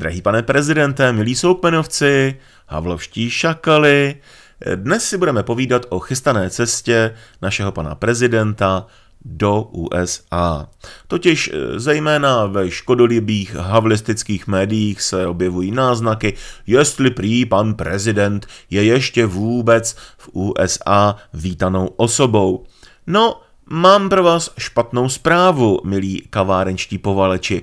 Drahý pane prezidente, milí soupenovci, havlovští šakali. dnes si budeme povídat o chystané cestě našeho pana prezidenta do USA. Totiž eh, zejména ve škodolibých havlistických médiích se objevují náznaky, jestli prý pan prezident je ještě vůbec v USA vítanou osobou. No, Mám pro vás špatnou zprávu, milí kavárenští povaleči.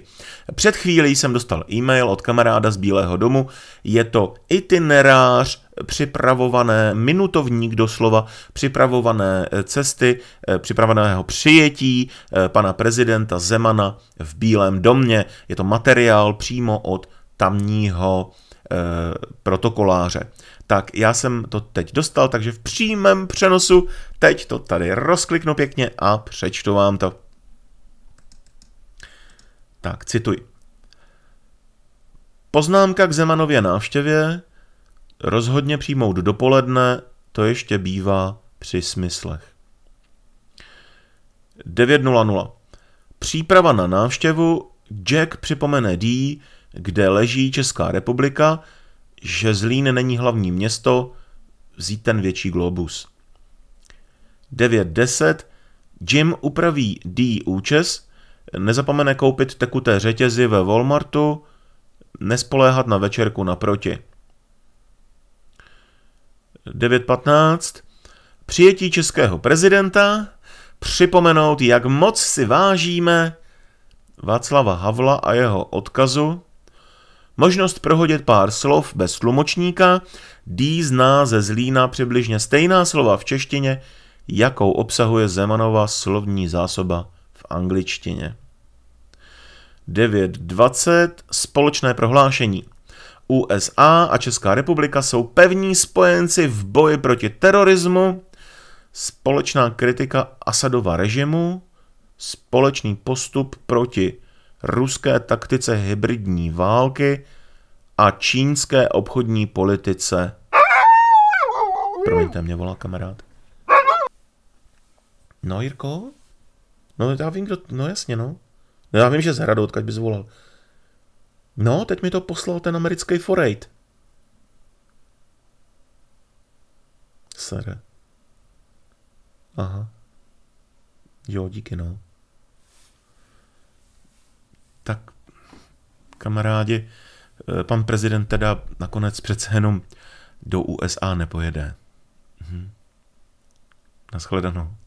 Před chvílí jsem dostal e-mail od kamaráda z Bílého domu. Je to itinerář připravované, minutovník doslova, připravované eh, cesty, eh, připraveného přijetí eh, pana prezidenta Zemana v Bílém domě. Je to materiál přímo od tamního Eh, protokoláře. Tak já jsem to teď dostal, takže v přímém přenosu teď to tady rozkliknu pěkně a přečtu vám to. Tak, cituji. Poznámka k Zemanově návštěvě rozhodně přijmout dopoledne, to ještě bývá při smyslech. 9.00. Příprava na návštěvu Jack připomene D, kde leží Česká republika, že Zlín není hlavní město, vzít ten větší globus. 9.10. Jim upraví D účes, nezapomene koupit tekuté řetězy ve Walmartu, nespoléhat na večerku naproti. 9.15. Přijetí českého prezidenta, připomenout, jak moc si vážíme Václava Havla a jeho odkazu Možnost prohodit pár slov bez tlumočníka. D zná ze Zlína přibližně stejná slova v češtině, jakou obsahuje Zemanova slovní zásoba v angličtině. 9.20. Společné prohlášení. USA a Česká republika jsou pevní spojenci v boji proti terorismu, společná kritika Asadova režimu, společný postup proti ruské taktice hybridní války a čínské obchodní politice. Promiňte, mě volá kamarád. No, Jirko? No, já vím, kdo... No, jasně, no. no já vím, že z Hradu, odkud bys volal. No, teď mi to poslal ten americký forejt. Sere. Aha. Jo, díky, no. kamarádi, e, pan prezident teda nakonec přece jenom do USA nepojede. Mhm. Naschledanou.